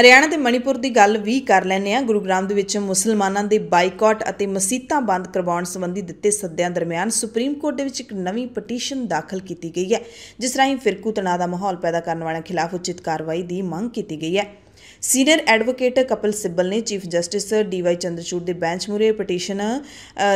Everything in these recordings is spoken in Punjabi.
ਹਰਿਆਣਾ ਤੇ ਮਣੀਪੁਰ ਦੀ ਗੱਲ ਵੀ ਕਰ ਲੈਨੇ ਆ ਗੁਰੂਗ੍ਰਾਮ ਦੇ ਵਿੱਚ ਮੁਸਲਮਾਨਾਂ ਦੇ ਬਾਈਕਾਟ ਅਤੇ ਮਸੀਤਾਂ ਬੰਦ ਕਰਵਾਉਣ ਸੰਬੰਧੀ ਦਿੱਤੇ ਸੱਦਿਆਂ ਦਰਮਿਆਨ ਸੁਪਰੀਮ ਕੋਰਟ ਦੇ ਵਿੱਚ ਇੱਕ ਨਵੀਂ ਪਟੀਸ਼ਨ ਦਾਖਲ ਕੀਤੀ ਗਈ ਹੈ ਜਿਸ ਰਾਹੀਂ ਫਿਰਕੂ ਤਣਾਅ ਦਾ ਮਾਹੌਲ ਪੈਦਾ ਕਰਨ ਵਾਲਿਆਂ ਖਿਲਾਫ ਉਚਿਤ ਕਾਰਵਾਈ ਦੀ ਮੰਗ ਕੀਤੀ ਗਈ ਹੈ ਸੀਨੀਅਰ ਐਡਵੋਕੇਟ ਕਪਿਲ ਸਿੱਬਲ ਨੇ ਚੀਫ ਜਸਟਿਸ ਡੀਵਾਈ ਚੰਦਰਚੂੜ ਦੇ ਬੈਂਚ ਮੂਰੇ ਪਟੀਸ਼ਨ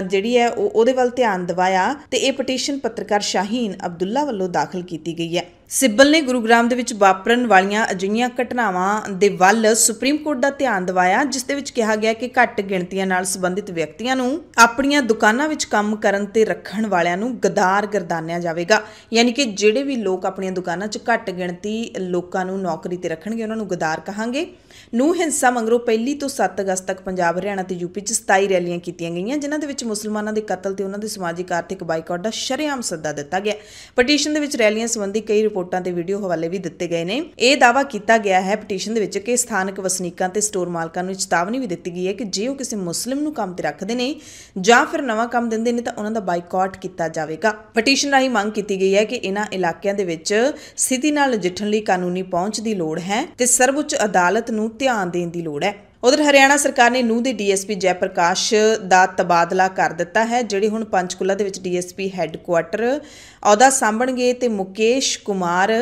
ਜਿਹੜੀ ਹੈ ਉਹਦੇ ਵੱਲ ਧਿਆਨ ਦਿਵਾਇਆ ਤੇ ਇਹ ਪਟੀਸ਼ਨ ਪੱਤਰਕਾਰ ਸ਼ਾਹੀਨ ਅਬਦੁੱਲਾ ਵੱਲੋਂ ਦਾਖਲ ਕੀਤੀ ਗਈ ਹੈ ਸਿੱਬਲ ਨੇ ਗੁਰੂਗ੍ਰਾਮ ਦੇ ਵਿੱਚ ਵਾਪਰਨ ਵਾਲੀਆਂ ਅਜਿਹੀਆਂ ਘਟਨਾਵਾਂ ਦੇ ਵੱਲ ਸੁਪਰੀਮ ਕੋਰਟ ਦਾ ਧਿਆਨ ਦਿਵਾਇਆ ਜਿਸ ਦੇ ਵਿੱਚ ਕਿਹਾ ਗਿਆ ਕਿ ਘੱਟ ਗਿਣਤੀਆਂ ਨਾਲ ਸੰਬੰਧਿਤ ਵਿਅਕਤੀਆਂ ਨੂੰ ਆਪਣੀਆਂ ਦੁਕਾਨਾਂ ਵਿੱਚ ਕੰਮ ਕਰਨ ਤੇ ਰੱਖਣ ਵਾਲਿਆਂ ਨੂੰ ਗਦਾਰ ਗਰਦਾਨਿਆ ਜਾਵੇਗਾ ਯਾਨੀ ਕਿ ਜਿਹੜੇ ਵੀ ਲੋਕ ਆਪਣੀਆਂ ਦੁਕਾਨਾਂ 'ਚ ਘੱਟ ਗਿਣਤੀ ਲੋਕਾਂ ਨੂੰ ਨੌਕਰੀ ਤੇ ਰੱਖਣਗੇ ਉਹਨਾਂ ਨੂੰ ਗਦਾਰ ਕਹਾਂਗੇ ਨੂ ਹਿੰਸਾ ਮੰਗਰੋਂ ਪਹਿਲੀ ਤੋਂ 7 ਅਗਸਤ ਤੱਕ ਪੰਜਾਬ ਹਰਿਆਣਾ ਤੇ ਯੂਪੀ 'ਚ 27 ਰੈਲੀਆਂ ਕੀਤੀਆਂ ਗਈਆਂ ਜਿਨ੍ਹਾਂ ਦੇ ਵਿੱਚ ਮੁਸਲਮਾਨਾਂ ਦੇ ਕਤਲ ਤੇ ਉਹਨਾਂ ਦੇ ਸਮਾਜਿਕ ਆਰਥਿਕ ਬਾਈਕਾਟ ਦਾ ਸ਼ਰੇਆਮ ਸੱਦਾ ਦਿੱਤਾ ਗਿਆ ਪਟੀਸ਼ਨ ਦੇ ਵਿੱਚ ਰੈਲੀਆਂ ਸੰਬੰਧੀ ਕਈ ਰਿਪੋਰਟਾਂ ਤੇ ਵੀਡੀਓ ਹਵਾਲੇ ਵੀ ਦਿੱਤੇ ਗਏ ਨੇ ਇਹ ਦਾਵਾ ਕੀਤਾ ਗਿਆ ਹੈ ਪਟੀਸ਼ਨ ਦੇ ਵਿੱਚ ਕਿ ਸਥਾਨਕ ਵਸਨੀਕਾਂ ਤੇ ਸਟੋਰ ਮਾਲਕਾਂ ਨੂੰ ਚੇਤਾਵਨੀ ਵੀ ਦਿੱਤੀ ਗਈ ਹੈ ਕਿ ਜੇ ਉਹ ਕਿਸੇ ਮੁਸਲਿਮ ਨੂੰ ਕੰਮ ਤੇ ਰੱਖਦੇ ਨੇ ਜਾਂ ਫਿਰ ਨਵਾਂ ਕੰਮ ਦਿੰਦੇ ਨੇ ਤਾਂ ਉਹਨਾਂ ਦਾ ਬਾਈਕਾਟ ਕੀਤਾ ਜਾਵੇਗਾ ਪਟੀਸ਼ਨ ਰਾਹੀਂ ਮੰਗ ਕੀਤੀ ਗਈ ਹੈ ਕਿ ਇਹਨਾਂ ਇਲਾਕਿਆਂ ਦੇ ਵਿੱਚ ਸਿੱਧੀ ਨਾਲ ਨਜਿੱਠਣ ਲਈ ਕਾਨੂੰਨੀ ਪਹੁੰਚ ਦੀ ਲੋੜ ਹੈ ਤੇ ਸਰਵਉੱਚ ਅਦਾਲਤ ਨੂੰ ਧਿਆਨ ਦੇਣ ਦੀ ਲੋੜ ਹੈ ਉਧਰ ਹਰਿਆਣਾ ਸਰਕਾਰ ਨੇ ਨੂੰ ਦੇ ਡੀਐਸਪੀ ਜੈ ਪ੍ਰਕਾਸ਼ ਦਾ ਤਬਾਦਲਾ ਕਰ ਦਿੱਤਾ ਹੈ ਜਿਹੜੇ ਹੁਣ ਪੰਚਕੁਲਾ ਦੇ ਵਿੱਚ ਡੀਐਸਪੀ ਹੈੱਡਕੁਆਟਰ ਆਉਦਾ ਸਾਂਭਣਗੇ ਤੇ ਮੁਕੇਸ਼ ਕੁਮਾਰ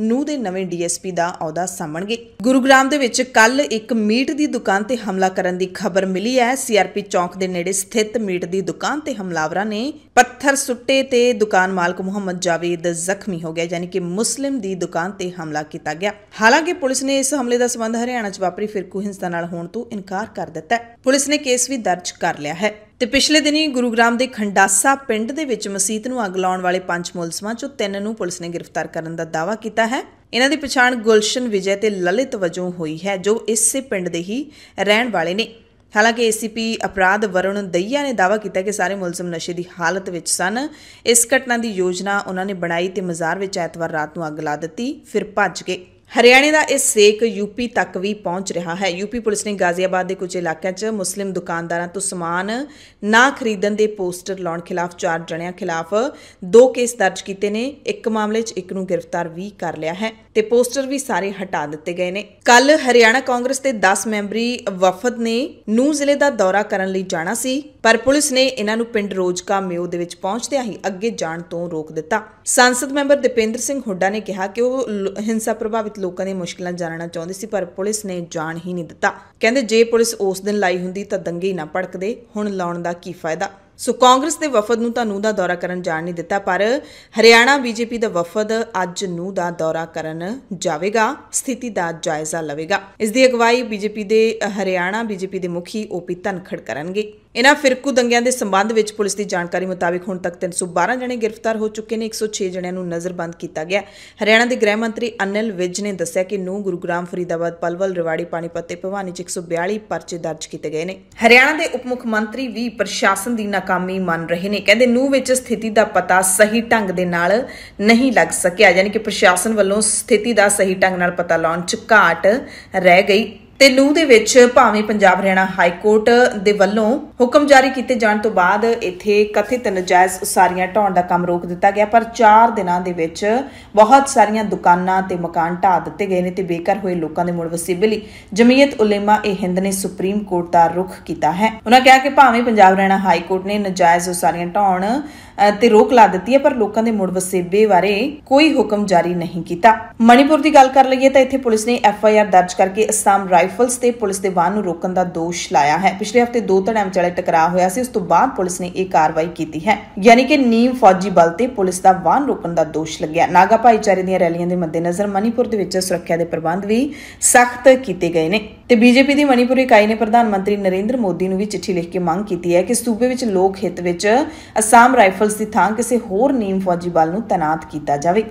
ਨੂੰ ਦੇ ਨਵੇਂ ਡੀਐਸਪੀ ਦਾ ਅਹੁਦਾ ਸੰਭਣਗੇ ਗੁਰੂਗ੍ਰਾਮ ਦੇ ਵਿੱਚ ਕੱਲ ਇੱਕ ਮੀਟ ਦੀ ਦੁਕਾਨ ਤੇ ਹਮਲਾ ਕਰਨ ਦੀ ਖਬਰ ਮਿਲੀ ਹੈ ਸੀਆਰਪੀ ਚੌਂਕ ਦੇ ਨੇੜੇ ਸਥਿਤ ਮੀਟ ਦੀ ਦੁਕਾਨ ਤੇ ਹਮਲਾਵਰਾਂ ਨੇ ਪੱਥਰ ਸੁੱਟੇ ਤੇ ਦੁਕਾਨ ਮਾਲਕ ਮੁਹੰਮਦ ਜਾਵੇਦ ਜ਼ਖਮੀ ਹੋ ਗਿਆ ਯਾਨੀ ਕਿ ਮੁਸਲਿਮ ਦੀ ਦੁਕਾਨ ਤੇ ਹਮਲਾ ਕੀਤਾ ਗਿਆ ਹਾਲਾਂਕਿ ਪੁਲਿਸ ਨੇ ਇਸ ਹਮਲੇ ਦਾ ਸਬੰਧ ਹਰਿਆਣਾ ਚ ਵਾਪਰੀ ਫਿਰਕੂ ਹਿੰਸਾ ਨਾਲ ਹੋਣ ਤੋਂ ਇਨਕਾਰ ਕਰ ਦਿੱਤਾ ਹੈ ਪੁਲਿਸ ਨੇ ਕੇਸ ਵੀ ਦਰਜ ਕਰ ਲਿਆ ਹੈ ਤੇ ਪਿਛਲੇ ਦਿਨੀ ਗੁਰੂਗ੍ਰਾਮ ਦੇ ਖੰਡਾਸਾ ਪਿੰਡ ਦੇ ਵਿੱਚ ਮਸਜਿਦ ਨੂੰ ਅੱਗ ਲਾਉਣ ਵਾਲੇ ਪੰਜ ਮੁਲਜ਼ਮਾਂ ਚੋਂ ਤਿੰਨ ਨੂੰ ਪੁਲਿਸ ਨੇ ਗ੍ਰਿਫਤਾਰ ਕਰਨ ਦਾ ਦਾਅਵਾ ਕੀਤਾ ਹੈ ਇਹਨਾਂ ਦੀ ਪਛਾਣ ਗੁਲਸ਼ਨ ਵਿਜੇ ਤੇ ਲਲਿਤ ਵਜੋਂ ਹੋਈ ਹੈ ਜੋ ਇਸੇ ਪਿੰਡ ਦੇ ਹੀ ਰਹਿਣ ਵਾਲੇ ਨੇ ਹਾਲਾਂਕਿ ਏਸੀਪੀ ਅਪਰਾਧ ਵਰਣ ਦਈਆ ਨੇ ਦਾਅਵਾ ਕੀਤਾ ਕਿ ਸਾਰੇ ਮੁਲਜ਼ਮ ਨਸ਼ੇ ਦੀ ਹਾਲਤ ਵਿੱਚ ਸਨ ਇਸ ਘਟਨਾ ਦੀ ਯੋਜਨਾ ਉਹਨਾਂ ਨੇ ਬਣਾਈ ਤੇ ਮਜ਼ਾਰ ਵਿੱਚ ਐਤਵਾਰ ਰਾਤ ਨੂੰ ਅੱਗ ਲਾ ਦਿੱਤੀ ਫਿਰ ਭੱਜ ਗਏ ਹਰਿਆਣੇ ਦਾ ਇਹ ਸੇਕ ਯੂਪੀ ਤੱਕ ਵੀ ਪਹੁੰਚ ਰਿਹਾ ਹੈ ਯੂਪੀ ਪੁਲਿਸ ਨੇ ਗਾਜ਼ੀਆਬਾਦ ਦੇ ਕੁਝ ਇਲਾਕਿਆਂ 'ਚ ਮੁਸਲਿਮ ਦੁਕਾਨਦਾਰਾਂ ਤੋਂ ਸਮਾਨ ਨਾ ਖਰੀਦਣ ਦੇ ਪੋਸਟਰ ਲਾਉਣ ਖਿਲਾਫ ਚਾਰ ਜਣਿਆਂ ਖਿਲਾਫ ਦੋ ਕੇਸ ਦਰਜ ਕੀਤੇ ਨੇ ਇੱਕ ਮਾਮਲੇ 'ਚ ਇੱਕ ਨੂੰ ਗ੍ਰਿਫਤਾਰ ਵੀ ਕਰ ਲਿਆ ਹੈ ਤੇ ਪੋਸਟਰ ਵੀ ਸਾਰੇ ਹਟਾ ਦਿੱਤੇ ਗਏ ਨੇ ਕੱਲ ਹਰਿਆਣਾ ਕਾਂਗਰਸ ਦੇ 10 ਮੈਂਬਰੀ ਵਫਦ ਨੇ ਨੂੰ ਜ਼ਿਲ੍ਹੇ ਦਾ ਦੌਰਾ ਕਰਨ ਲਈ ਜਾਣਾ ਸੀ ਪਰ ਪੁਲਿਸ ਨੇ ਇਹਨਾਂ ਨੂੰ ਪਿੰਡ ਰੋਜਕਾ ਮਿਓ ਦੇ ਵਿੱਚ ਪਹੁੰਚਦਿਆਂ ਹੀ ਅੱਗੇ ਜਾਣ ਤੋਂ ਰੋਕ ਦਿੱਤਾ ਸੰਸਦ ਮੈਂਬਰ ਦੀਪੇਂਦਰ ਸਿੰਘ ਹੁੱਡਾ ਨੇ ਕਿਹਾ ਕਿ ਉਹ ਹਿੰਸਾ ਪ੍ਰਭਾਵਿਤ ਲੋਕਾਂ ਦੀਆਂ ਮੁਸ਼ਕਲਾਂ ਜਾਣਨਾ ਚਾਹੁੰਦੇ ਸੀ ਪਰ ਪੁਲਿਸ ਨੇ ਜਾਣ ਹੀ ਨਹੀਂ ਦਿੱਤਾ ਕਹਿੰਦੇ ਜੇ ਪੁਲਿਸ ਉਸ ਦਿਨ ਲਾਈ ਹੁੰਦੀ ਤਾਂ ਦੰਗੇ ਹੀ ਨਾ ਭੜਕਦੇ ਹੁਣ ਲਾਉਣ ਦਾ ਕੀ ਫਾਇਦਾ ਸੋ ਕਾਂਗਰਸ ਦੇ ਵਫਦ ਨੂੰ ਤਾਂ ਨੂੰ ਦਾ ਦੌਰਾ ਕਰਨ ਜਾਣ ਨਹੀਂ ਦਿੱਤਾ ਪਰ ਹਰਿਆਣਾ ਬੀਜੇਪੀ ਦਾ ਵਫਦ ਅੱਜ ਨੂੰ ਦਾ ਦੌਰਾ ਕਰਨ ਜਾਵੇਗਾ ਸਥਿਤੀ ਦਾ ਜਾਇਜ਼ਾ ਲਵੇਗਾ ਇਸ ਦੀ ਅਗਵਾਈ ਬੀਜੇਪੀ ਦੇ ਹਰਿਆਣਾ ਬੀਜੇਪੀ ਦੇ ਮੁਖੀ ਓਪੀ ਧਨਖੜ ਕਰਨਗੇ ਇਨ੍ਹਾਂ ਫਿਰਕੂ ਦੰਗਿਆਂ ਦੇ ਸੰਬੰਧ ਵਿੱਚ ਪੁਲਿਸ ਦੀ ਜਾਣਕਾਰੀ ਮੁਤਾਬਕ ਹੁਣ ਤੱਕ 312 ਜਣੇ ਗ੍ਰਿਫਤਾਰ ਹੋ ਚੁੱਕੇ ਨੇ 106 ਜਣਿਆਂ ਨੂੰ ਨਜ਼ਰਬੰਦ ਕੀਤਾ ਗਿਆ ਹਰਿਆਣਾ ਦੇ ਗ੍ਰਹਿ ਮੰਤਰੀ ਅਨਿਲ ਵਿਜ ਨੇ ਦੱਸਿਆ ਕਿ ਨੂੰ ਗੁਰੂਗ੍ਰਾਮ ਫਰੀਦਾਬਾਦ ਪਲਵਲ ਰਿਵਾੜੀ ਪਾਣੀਪਤ ਤੇ ਭਵਾਨੀ ਚ 142 ਪਰਚੇ ਦਰਜ ਕੀਤੇ ਗਏ ਨੇ ਹਰਿਆਣਾ ਦੇ ਉਪ ਮੁੱਖ ਮੰਤਰੀ ਵੀ ਪ੍ਰਸ਼ਾਸਨ ਦੀ ਨਾਕਾਮੀ ਮੰਨ ਰਹੇ ਨੇ ਕਹਿੰਦੇ ਨੂੰ ਵਿੱਚ ਸਥਿਤੀ ਦਾ ਪਤਾ ਸਹੀ ਢੰਗ ਦੇ ਨਾਲ ਨਹੀਂ ਲੱਗ ਸਕਿਆ ਯਾਨੀ ਕਿ ਪ੍ਰਸ਼ਾਸਨ ਵੱਲੋਂ ਸਥਿਤੀ ਦਾ ਸਹੀ ਢੰਗ ਨਾਲ ਪਤਾ ਲਾਉਣ ਚ ਘਾਟ ਰਹਿ ਗਈ ਤੇ ਨੂ ਦੇ ਵਿੱਚ ਭਾਵੇਂ ਪੰਜਾਬ ਹਰਿਆਣਾ ਹਾਈ ਕੋਰਟ ਦੇ ਵੱਲੋਂ ਹੁਕਮ ਜਾਰੀ ਕੀਤੇ ਜਾਣ ਤੋਂ ਬਾਅਦ ਇੱਥੇ ਕਥਿਤ ਨਜਾਇਜ਼ ਉਸਾਰੀਆਂ ਢਾਉਣ ਦਾ ਕੰਮ ਰੋਕ ਦਿੱਤਾ ਗਿਆ ਪਰ 4 ਦਿਨਾਂ ਦੇ ਵਿੱਚ ਬਹੁਤ ਸਾਰੀਆਂ ਦੁਕਾਨਾਂ ਤੇ ਮਕਾਨ ਢਾ ਦਿੱਤੇ ਗਏ ਨੇ ਤੇ ਬੇਕਾਰ ਹੋਏ ਲੋਕਾਂ ਦੇ ਮੁੜ ਵਸੇਬੇ ਲਈ ਜਮੀਅਤ ਉਲੇਮਾ ਇਹ ਹਿੰਦ ਨੇ ਸੁਪਰੀਮ ਕੋਰਟ ਦਾ ਰੁਖ ਕੀਤਾ ਹੈ ਉਹਨਾਂ ਕਿਹਾ ਕਿ ਭਾਵੇਂ ਪੰਜਾਬ ਹਰਿਆਣਾ ਹਾਈ ਕੋਰਟ ਨੇ ਨਜਾਇਜ਼ ਉਸਾਰੀਆਂ ਢਾਉਣ ਤੇ ਰੋਕ ਲਾ ਦਿੱਤੀ ਹੈ ਪਰ ਲੋਕਾਂ ਦੇ ਮੁੜ ਵਸੇਬੇ ਬਾਰੇ ਕੋਈ ਹੁਕਮ ਜਾਰੀ ਨਹੀਂ ਕੀਤਾ ਮਣੀਪੁਰ ਦੀ ਗੱਲ ਕਰ ਲਈਏ ਤਾਂ ਇੱਥੇ ਪੁਲਿਸ ਨੇ ਐਫ ਆਈ ਆਰ ਦਰਜ ਕਰਕੇ ਅਸਾਮ ਰਾਈਫਲਸ ਤੇ ਪੁਲਿਸ ਦੇ ਵਾਹਨ ਨੂੰ ਰੋਕਣ ਦਾ ਦੋਸ਼ ਲਾਇਆ ਹੈ ਪਿਛਲੇ ਹਫਤੇ ਦੋ ਧੜਾਂ ਵਿਚਾਲੇ ਟਕਰਾਅ ਹੋਇਆ ਸੀ ਉਸ ਤੋਂ ਬਾਅਦ ਪੁਲਿਸ ਨੇ ਇਹ ਕਾਰਵਾਈ ਕੀਤੀ ਹੈ ਯਾਨੀ ਕਿ ਨੀਮ ਫੌਜੀ ਬਲ ਤੇ ਪੁਲਿਸ ਦਾ ਵਾਹਨ ਰੋਕਣ ਦਾ ਦੋਸ਼ ਲੱਗਿਆ ਨਾਗਾ ਭਾਈਚਾਰੇ ਦੀਆਂ ਰੈਲੀਆਂ ਦੇ ਮੱਦੇਨਜ਼ਰ ਮਣੀਪੁਰ ਦੇ ਵਿੱਚ ਸੁਰੱਖਿਆ ਦੇ ਪ੍ਰਬੰਧ ਵੀ ਸਖਤ ਕੀਤੇ ਗਏ ਨੇ ਤੇ ਬੀਜੇਪੀ ਦੀ ਮਣੀਪੁਰ ਇਕਾਈ ਨੇ ਪ੍ਰਧਾਨ ਮੰਤਰੀ ਨਰਿੰਦਰ ਮੋਦੀ ਨੂੰ ਵੀ ਚਿੱਠੀ ਲਿਖ ਕੇ ਮੰਗ ਕੀਤੀ ਹੈ ਕਿ ਸੂਬੇ ਵਿੱਚ ਲੋਕ ਹਿੱਤ ਵਿੱਚ ਅਸਾਮ ਰਾਈਫਲ ਇਸ ਦੀ ਥਾਂ ਕਿਸੇ ਹੋਰ ਨੀਮ ਫੌਜੀ ਬਲ ਨੂੰ ਤਾਇਨਾਤ ਕੀਤਾ ਜਾਵੇ